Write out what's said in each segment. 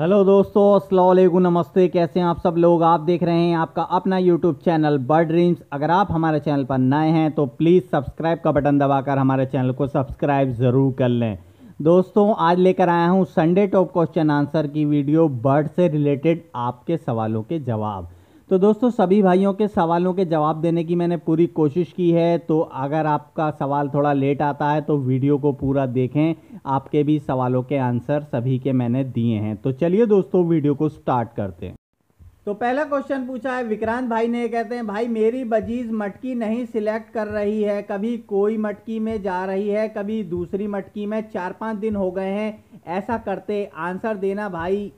hello दोस्तों असलकुम नमस्ते कैसे हैं आप सब लोग आप देख रहे हैं आपका अपना यूट्यूब चैनल बर्ड ड्रीम्स अगर आप हमारे चैनल पर नए हैं तो प्लीज़ सब्सक्राइब का बटन दबाकर हमारे चैनल को सब्सक्राइब ज़रूर कर लें दोस्तों आज लेकर आया हूँ संडे टॉप क्वेश्चन आंसर की वीडियो बर्ड से रिलेटेड आपके सवालों के जवाब तो दोस्तों सभी भाइयों के सवालों के जवाब देने की मैंने पूरी कोशिश की है तो अगर आपका सवाल थोड़ा लेट आता है तो वीडियो को पूरा देखें आपके भी सवालों के आंसर सभी के मैंने दिए हैं तो चलिए दोस्तों वीडियो को स्टार्ट करते हैं तो पहला क्वेश्चन पूछा है विक्रांत भाई ने कहते हैं भाई मेरी बजीज मटकी नहीं सिलेक्ट कर रही है कभी कोई मटकी में जा रही है कभी दूसरी मटकी में चार पाँच दिन हो गए हैं ऐसा करते आंसर देना भाई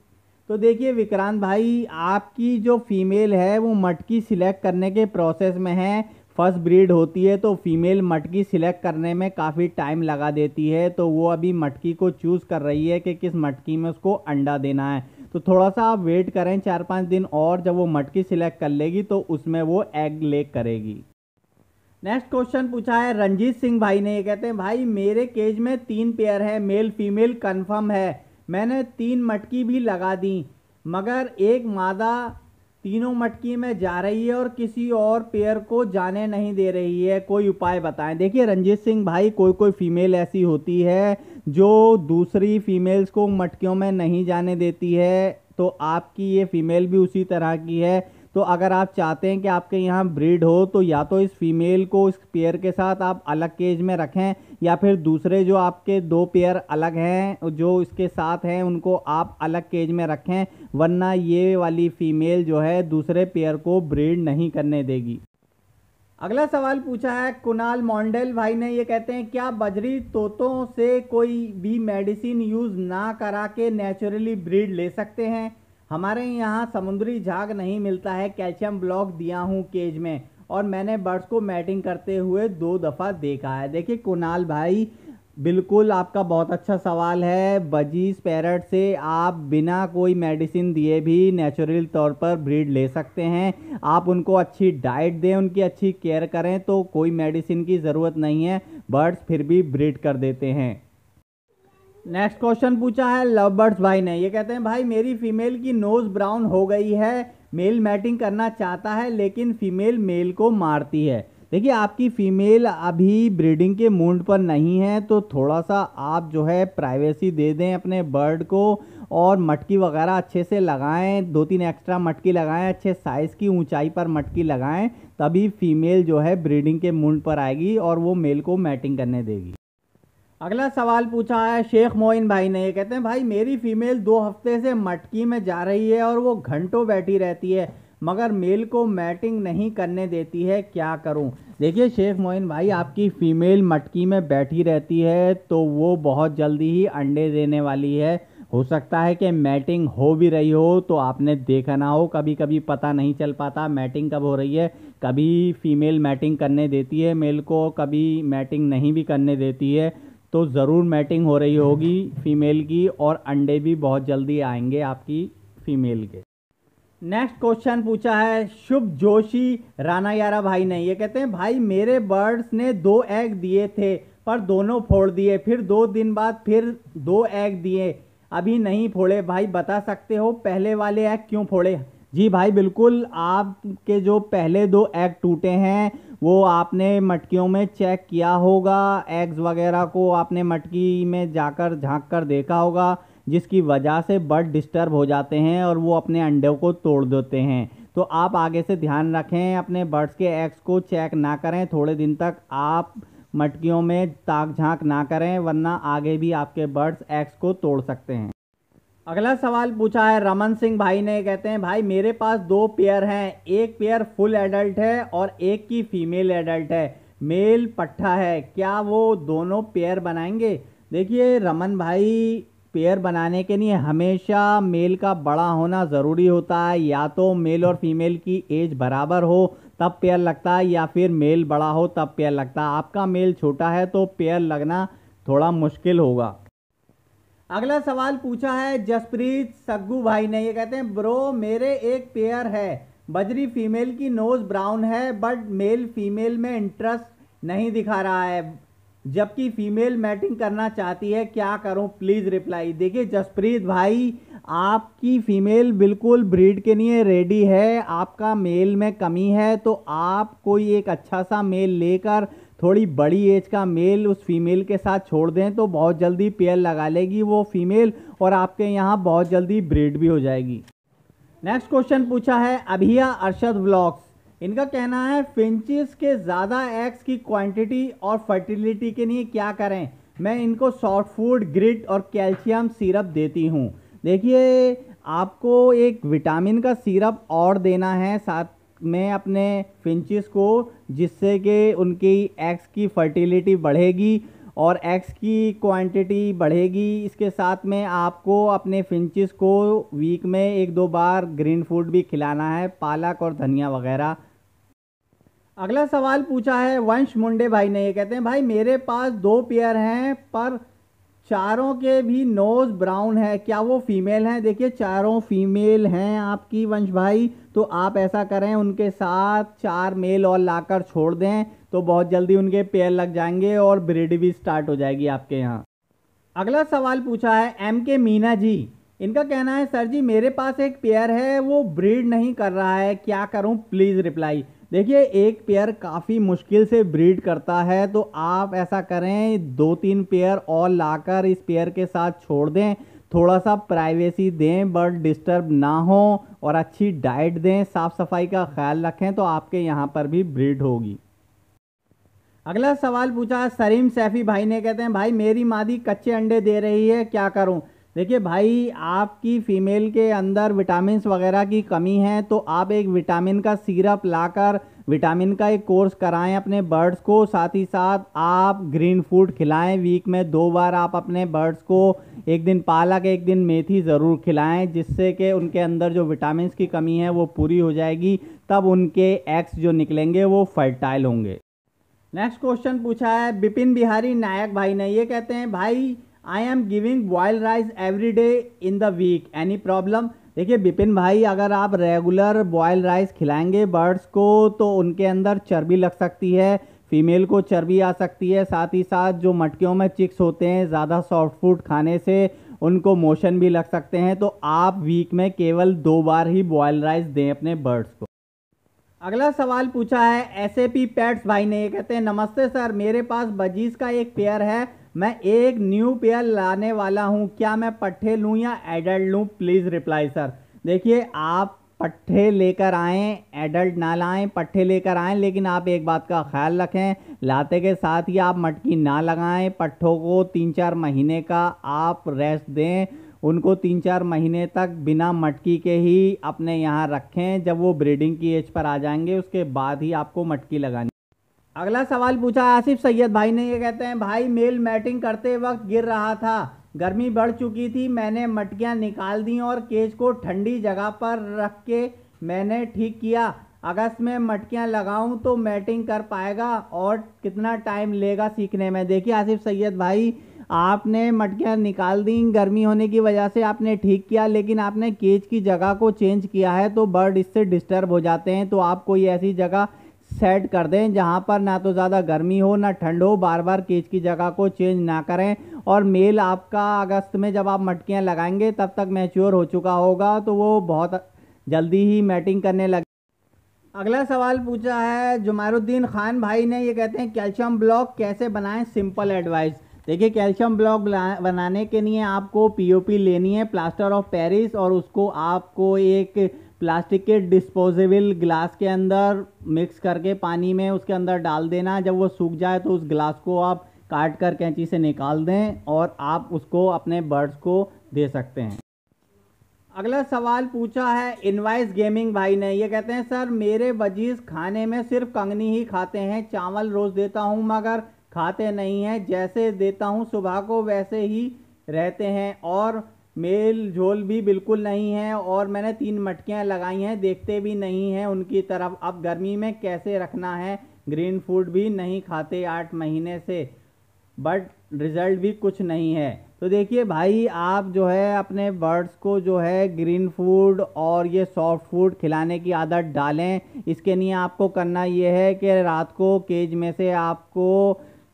तो देखिए विक्रांत भाई आपकी जो फीमेल है वो मटकी सिलेक्ट करने के प्रोसेस में है फर्स्ट ब्रीड होती है तो फीमेल मटकी सिलेक्ट करने में काफ़ी टाइम लगा देती है तो वो अभी मटकी को चूज़ कर रही है कि किस मटकी में उसको अंडा देना है तो थोड़ा सा आप वेट करें चार पाँच दिन और जब वो मटकी सिलेक्ट कर लेगी तो उसमें वो एग ले करेगी नेक्स्ट क्वेश्चन पूछा है रंजीत सिंह भाई ने ये कहते हैं भाई मेरे केज में तीन पेयर है मेल फीमेल कन्फर्म है मैंने तीन मटकी भी लगा दी मगर एक मादा तीनों मटकी में जा रही है और किसी और पेयर को जाने नहीं दे रही है कोई उपाय बताएं देखिए रंजीत सिंह भाई कोई कोई फीमेल ऐसी होती है जो दूसरी फीमेल्स को मटकियों में नहीं जाने देती है तो आपकी ये फीमेल भी उसी तरह की है तो अगर आप चाहते हैं कि आपके यहाँ ब्रीड हो तो या तो इस फीमेल को इस पेयर के साथ आप अलग केज में रखें या फिर दूसरे जो आपके दो पेयर अलग हैं जो इसके साथ हैं उनको आप अलग केज में रखें वरना ये वाली फ़ीमेल जो है दूसरे पेयर को ब्रीड नहीं करने देगी अगला सवाल पूछा है कुणाल मॉन्डल भाई ने ये कहते हैं क्या बजरी तोतों से कोई भी मेडिसिन यूज़ ना करा के नेचुरली ब्रीड ले सकते हैं हमारे यहाँ समुद्री झाग नहीं मिलता है कैल्शियम ब्लॉक दिया हूँ केज में और मैंने बर्ड्स को मैटिंग करते हुए दो दफ़ा देखा है देखिए कुणाल भाई बिल्कुल आपका बहुत अच्छा सवाल है बजीज पैरट से आप बिना कोई मेडिसिन दिए भी नेचुरल तौर पर ब्रीड ले सकते हैं आप उनको अच्छी डाइट दें उनकी अच्छी केयर करें तो कोई मेडिसिन की ज़रूरत नहीं है बर्ड्स फिर भी ब्रीड कर देते हैं नेक्स्ट क्वेश्चन पूछा है लव बर्ड्स भाई ने ये कहते हैं भाई मेरी फीमेल की नोज़ ब्राउन हो गई है मेल मैटिंग करना चाहता है लेकिन फीमेल मेल को मारती है देखिए आपकी फ़ीमेल अभी ब्रीडिंग के मूड पर नहीं है तो थोड़ा सा आप जो है प्राइवेसी दे दें अपने बर्ड को और मटकी वगैरह अच्छे से लगाएं दो तीन एक्स्ट्रा मटकी लगाएं अच्छे साइज़ की ऊंचाई पर मटकी लगाएं तभी फ़ीमेल जो है ब्रीडिंग के मूड पर आएगी और वो मेल को मैटिंग करने देगी अगला सवाल पूछा है शेख मोइन भाई ने ये कहते हैं भाई मेरी फीमेल दो हफ्ते से मटकी में जा रही है और वो घंटों बैठी रहती है मगर मेल को मैटिंग नहीं करने देती है क्या करूं देखिए शेख मोइन भाई आपकी फ़ीमेल मटकी में बैठी रहती है तो वो बहुत जल्दी ही अंडे देने वाली है हो सकता है कि मैटिंग हो भी रही हो तो आपने देखा ना हो कभी कभी पता नहीं चल पाता मैटिंग कब हो रही है कभी फीमेल मैटिंग करने देती है मेल को कभी मैटिंग नहीं भी करने देती है तो ज़रूर मैटिंग हो रही होगी फीमेल की और अंडे भी बहुत जल्दी आएंगे आपकी फीमेल के नेक्स्ट क्वेश्चन पूछा है शुभ जोशी राना यारा भाई ने ये कहते हैं भाई मेरे बर्ड्स ने दो एग दिए थे पर दोनों फोड़ दिए फिर दो दिन बाद फिर दो एग दिए अभी नहीं फोड़े भाई बता सकते हो पहले वाले एग क्यों फोड़े जी भाई बिल्कुल आपके जो पहले दो एग टूटे हैं वो आपने मटकियों में चेक किया होगा एग्स वगैरह को आपने मटकी में जाकर झांक कर देखा होगा जिसकी वजह से बर्ड डिस्टर्ब हो जाते हैं और वो अपने अंडों को तोड़ देते हैं तो आप आगे से ध्यान रखें अपने बर्ड्स के एग्स को चेक ना करें थोड़े दिन तक आप मटकियों में ताक झांक ना करें वरना आगे भी आपके बर्ड्स एग्स को तोड़ सकते हैं अगला सवाल पूछा है रमन सिंह भाई ने कहते हैं भाई मेरे पास दो पेयर हैं एक पेयर फुल एडल्ट है और एक की फीमेल एडल्ट है मेल पट्ठा है क्या वो दोनों पेयर बनाएंगे देखिए रमन भाई पेयर बनाने के लिए हमेशा मेल का बड़ा होना ज़रूरी होता है या तो मेल और फीमेल की एज बराबर हो तब पेयर लगता है या फिर मेल बड़ा हो तब पेयर लगता है आपका मेल छोटा है तो पेयर लगना थोड़ा मुश्किल होगा अगला सवाल पूछा है जसप्रीत सग्गू भाई ने ये कहते हैं ब्रो मेरे एक पेयर है बजरी फीमेल की नोज़ ब्राउन है बट मेल फीमेल में इंटरेस्ट नहीं दिखा रहा है जबकि फीमेल मैटिंग करना चाहती है क्या करूं प्लीज़ रिप्लाई देखिए जसप्रीत भाई आपकी फ़ीमेल बिल्कुल ब्रीड के लिए रेडी है आपका मेल में कमी है तो आप कोई एक अच्छा सा मेल लेकर थोड़ी बड़ी एज का मेल उस फीमेल के साथ छोड़ दें तो बहुत जल्दी पेयर लगा लेगी वो फीमेल और आपके यहाँ बहुत जल्दी ब्रीड भी हो जाएगी नेक्स्ट क्वेश्चन पूछा है अभिया अरशद व्लॉग्स इनका कहना है फिंचिस के ज़्यादा एग्स की क्वांटिटी और फर्टिलिटी के लिए क्या करें मैं इनको सॉफ्ट फूड ग्रिड और कैल्शियम सिरप देती हूँ देखिए आपको एक विटामिन का सिरप और देना है साथ में अपने फिंचिस को जिससे कि उनकी एग्स की फर्टिलिटी बढ़ेगी और एग्स की क्वांटिटी बढ़ेगी इसके साथ में आपको अपने फिंचिस को वीक में एक दो बार ग्रीन फूड भी खिलाना है पालक और धनिया वगैरह अगला सवाल पूछा है वंश मुंडे भाई ने ये कहते हैं भाई मेरे पास दो पेयर हैं पर चारों के भी नोज़ ब्राउन है क्या वो फीमेल हैं देखिए चारों फीमेल हैं आपकी वंश भाई तो आप ऐसा करें उनके साथ चार मेल और लाकर छोड़ दें तो बहुत जल्दी उनके पेयर लग जाएंगे और ब्रीड भी स्टार्ट हो जाएगी आपके यहाँ अगला सवाल पूछा है एम के मीना जी इनका कहना है सर जी मेरे पास एक पेयर है वो ब्रीड नहीं कर रहा है क्या करूं प्लीज़ रिप्लाई देखिए एक पेयर काफ़ी मुश्किल से ब्रीड करता है तो आप ऐसा करें दो तीन पेयर और लाकर इस पेयर के साथ छोड़ दें थोड़ा सा प्राइवेसी दें बट डिस्टर्ब ना हो और अच्छी डाइट दें साफ़ सफाई का ख्याल रखें तो आपके यहाँ पर भी ब्रीड होगी अगला सवाल पूछा सरीम सैफी भाई ने कहते हैं भाई मेरी मादी कच्चे अंडे दे रही है क्या करूं देखिए भाई आपकी फ़ीमेल के अंदर विटामिन वगैरह की कमी है तो आप एक विटामिन का सीरप लाकर विटामिन का एक कोर्स कराएं अपने बर्ड्स को साथ ही साथ आप ग्रीन फूड खिलाएं वीक में दो बार आप अपने बर्ड्स को एक दिन पालक एक दिन मेथी ज़रूर खिलाएं जिससे कि उनके अंदर जो विटामिन की कमी है वो पूरी हो जाएगी तब उनके एग्स जो निकलेंगे वो फर्टाइल होंगे नेक्स्ट क्वेश्चन पूछा है बिपिन बिहारी नायक भाई ने ये कहते हैं भाई I am giving boil rice every day in the week any problem देखिए बिपिन भाई अगर आप रेगुलर बॉयल राइस खिलाएंगे बर्ड्स को तो उनके अंदर चर्बी लग सकती है फीमेल को चर्बी आ सकती है साथ ही साथ जो मटकियों में चिक्स होते हैं ज़्यादा सॉफ्ट फूड खाने से उनको मोशन भी लग सकते हैं तो आप वीक में केवल दो बार ही बॉयल राइस दें अपने बर्ड्स को अगला सवाल पूछा है एस ए पी पैट्स भाई ने ये कहते हैं नमस्ते सर मेरे पास बजीज का एक पेयर है मैं एक न्यू पेयर लाने वाला हूँ क्या मैं पट्ठे लूँ या एडल्ट लूँ प्लीज़ रिप्लाई सर देखिए आप पट्ठे लेकर आएँ एडल्ट ना लाएँ पट्ठे लेकर आएँ लेकिन आप एक बात का ख्याल रखें लाते के साथ ही आप मटकी ना लगाएं पट्ठों को तीन चार महीने का आप रेस्ट दें उनको तीन चार महीने तक बिना मटकी के ही अपने यहाँ रखें जब वो ब्रीडिंग की एज पर आ जाएंगे उसके बाद ही आपको मटकी लगानी अगला सवाल पूछा आसिफ सैयद भाई ने ये कहते हैं भाई मेल मैटिंग करते वक्त गिर रहा था गर्मी बढ़ चुकी थी मैंने मटकियाँ निकाल दी और केज को ठंडी जगह पर रख के मैंने ठीक किया अगस्त में मटकियाँ लगाऊं तो मैटिंग कर पाएगा और कितना टाइम लेगा सीखने में देखिए आसिफ सैयद भाई आपने मटकियाँ निकाल दी गर्मी होने की वजह से आपने ठीक किया लेकिन आपने केज की जगह को चेंज किया है तो बर्ड इससे डिस्टर्ब हो जाते हैं तो आप कोई ऐसी जगह सेट कर दें जहाँ पर ना तो ज़्यादा गर्मी हो ना ठंड हो बार बार केज की जगह को चेंज ना करें और मेल आपका अगस्त में जब आप मटकियाँ लगाएंगे तब तक मैच्योर हो चुका होगा तो वो बहुत जल्दी ही मैटिंग करने लगे अगला सवाल पूछा है जुमारुद्दीन खान भाई ने ये कहते हैं कैल्शियम ब्लॉक कैसे बनाएं सिंपल एडवाइस देखिए कैल्शियम ब्लॉक बनाने के लिए आपको पीओपी लेनी है प्लास्टर ऑफ पेरिस और उसको आपको एक प्लास्टिक के डिस्पोजेबल ग्लास के अंदर मिक्स करके पानी में उसके अंदर डाल देना जब वो सूख जाए तो उस ग्लास को आप काट कर कैंची से निकाल दें और आप उसको अपने बर्ड्स को दे सकते हैं अगला सवाल पूछा है इनवाइस गेमिंग भाई ने ये कहते हैं सर मेरे वजीज खाने में सिर्फ कंगनी ही खाते हैं चावल रोज़ देता हूँ मगर खाते नहीं हैं जैसे देता हूँ सुबह को वैसे ही रहते हैं और मेल झोल भी बिल्कुल नहीं है और मैंने तीन मटकियाँ लगाई हैं देखते भी नहीं हैं उनकी तरफ अब गर्मी में कैसे रखना है ग्रीन फूड भी नहीं खाते आठ महीने से बट रिज़ल्ट भी कुछ नहीं है तो देखिए भाई आप जो है अपने बर्ड्स को जो है ग्रीन फूड और ये सॉफ्ट फूड खिलाने की आदत डालें इसके लिए आपको करना ये है कि रात को केज में से आपको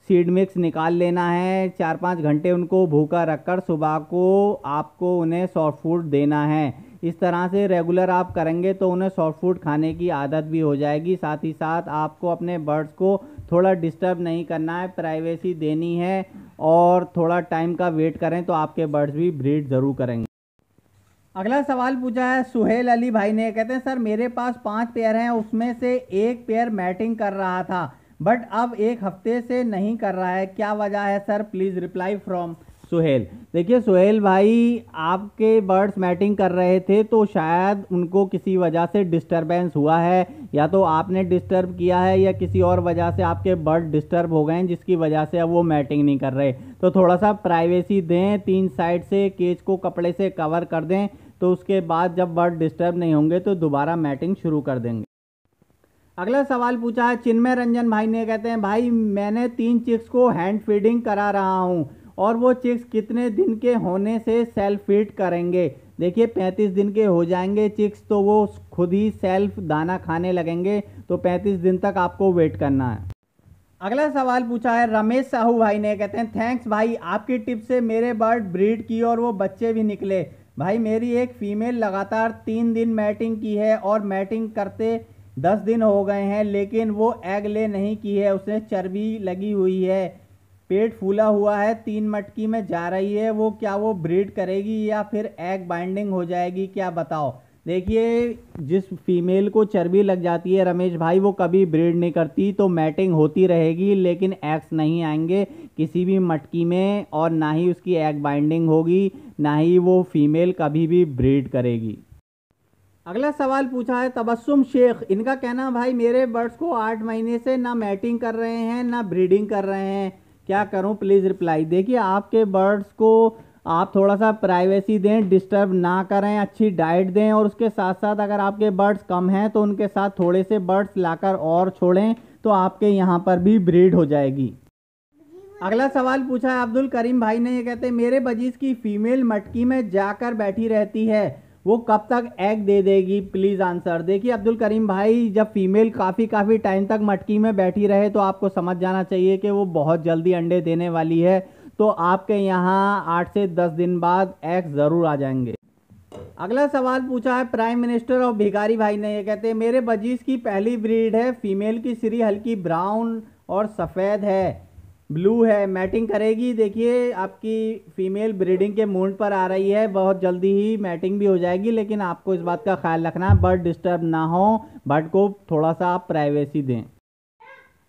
सीड मिक्स निकाल लेना है चार पाँच घंटे उनको भूखा रखकर सुबह को आपको उन्हें सॉफ्ट फूड देना है इस तरह से रेगुलर आप करेंगे तो उन्हें सॉफ्ट फूड खाने की आदत भी हो जाएगी साथ ही साथ आपको अपने बर्ड्स को थोड़ा डिस्टर्ब नहीं करना है प्राइवेसी देनी है और थोड़ा टाइम का वेट करें तो आपके बर्ड्स भी ब्रीड ज़रूर करेंगे अगला सवाल पूछा है सुहेल अली भाई ने कहते हैं सर मेरे पास पांच पेयर हैं उसमें से एक पेयर मैटिंग कर रहा था बट अब एक हफ्ते से नहीं कर रहा है क्या वजह है sir please reply from Suhail देखिए सुहेल भाई आपके बर्ड्स मैटिंग कर रहे थे तो शायद उनको किसी वजह से डिस्टरबेंस हुआ है या तो आपने डिस्टर्ब किया है या किसी और वजह से आपके बर्ड डिस्टर्ब हो गए हैं जिसकी वजह से अब वो मैटिंग नहीं कर रहे तो थोड़ा सा प्राइवेसी दें तीन साइड से केज को कपड़े से कवर कर दें तो उसके बाद जब बर्ड डिस्टर्ब नहीं होंगे तो दोबारा मैटिंग शुरू कर देंगे अगला सवाल पूछा है चिन्मय रंजन भाई ने कहते हैं भाई मैंने तीन चिक्स को हैंड फीडिंग करा रहा हूँ और वो चिक्स कितने दिन के होने से सेल्फ फीड करेंगे देखिए पैंतीस दिन के हो जाएंगे चिक्स तो वो खुद ही सेल्फ दाना खाने लगेंगे तो पैंतीस दिन तक आपको वेट करना है अगला सवाल पूछा है रमेश साहू भाई ने कहते हैं थैंक्स भाई आपकी टिप से मेरे बर्ड ब्रीड की और वो बच्चे भी निकले भाई मेरी एक फ़ीमेल लगातार तीन दिन मैटिंग की है और मैटिंग करते दस दिन हो गए हैं लेकिन वो एग ले नहीं की है उसने चर्बी लगी हुई है पेट फूला हुआ है तीन मटकी में जा रही है वो क्या वो ब्रीड करेगी या फिर एग बाइंडिंग हो जाएगी क्या बताओ देखिए जिस फीमेल को चर्बी लग जाती है रमेश भाई वो कभी ब्रीड नहीं करती तो मैटिंग होती रहेगी लेकिन एग्स नहीं आएंगे किसी भी मटकी में और ना ही उसकी एग बाइंडिंग होगी ना ही वो फीमेल कभी भी ब्रीड करेगी अगला सवाल पूछा है तबस्सुम शेख इनका कहना भाई मेरे बर्ड्स को आठ महीने से ना मैटिंग कर रहे हैं ना ब्रीडिंग कर रहे हैं क्या करूं प्लीज़ रिप्लाई देखिए आपके बर्ड्स को आप थोड़ा सा प्राइवेसी दें डिस्टर्ब ना करें अच्छी डाइट दें और उसके साथ साथ अगर आपके बर्ड्स कम हैं तो उनके साथ थोड़े से बर्ड्स लाकर और छोड़ें तो आपके यहाँ पर भी ब्रीड हो जाएगी अगला सवाल पूछा है अब्दुल करीम भाई ने ये कहते मेरे बजीज की फ़ीमेल मटकी में जाकर बैठी रहती है वो कब तक एग दे देगी प्लीज़ आंसर देखिए अब्दुल करीम भाई जब फीमेल काफ़ी काफ़ी टाइम तक मटकी में बैठी रहे तो आपको समझ जाना चाहिए कि वो बहुत जल्दी अंडे देने वाली है तो आपके यहाँ आठ से दस दिन बाद एग ज़रूर आ जाएंगे अगला सवाल पूछा है प्राइम मिनिस्टर और भिखारी भाई ने ये कहते हैं मेरे बजीज की पहली ब्रीड है फीमेल की सिरी हल्की ब्राउन और सफ़ेद है ब्लू है मैटिंग करेगी देखिए आपकी फ़ीमेल ब्रीडिंग के मूड पर आ रही है बहुत जल्दी ही मैटिंग भी हो जाएगी लेकिन आपको इस बात का ख्याल रखना है बर्ड डिस्टर्ब ना हो बर्ड को थोड़ा सा आप प्राइवेसी दें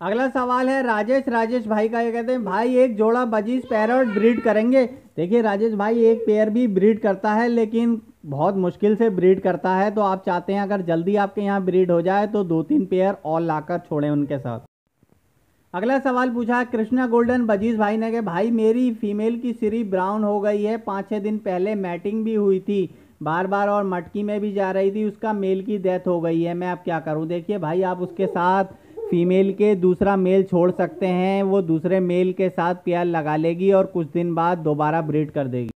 अगला सवाल है राजेश राजेश भाई का ये कहते हैं भाई एक जोड़ा बजीज पैरट ब्रीड करेंगे देखिए राजेश भाई एक पेयर भी ब्रीड करता है लेकिन बहुत मुश्किल से ब्रीड करता है तो आप चाहते हैं अगर जल्दी आपके यहाँ ब्रीड हो जाए तो दो तीन पेयर और लाकर छोड़ें उनके साथ अगला सवाल पूछा कृष्णा गोल्डन बजीज भाई ने कहा भाई मेरी फीमेल की सीरी ब्राउन हो गई है पाँच छः दिन पहले मैटिंग भी हुई थी बार बार और मटकी में भी जा रही थी उसका मेल की डेथ हो गई है मैं अब क्या करूं देखिए भाई आप उसके साथ फीमेल के दूसरा मेल छोड़ सकते हैं वो दूसरे मेल के साथ प्यार लगा लेगी और कुछ दिन बाद दोबारा ब्रीड कर देगी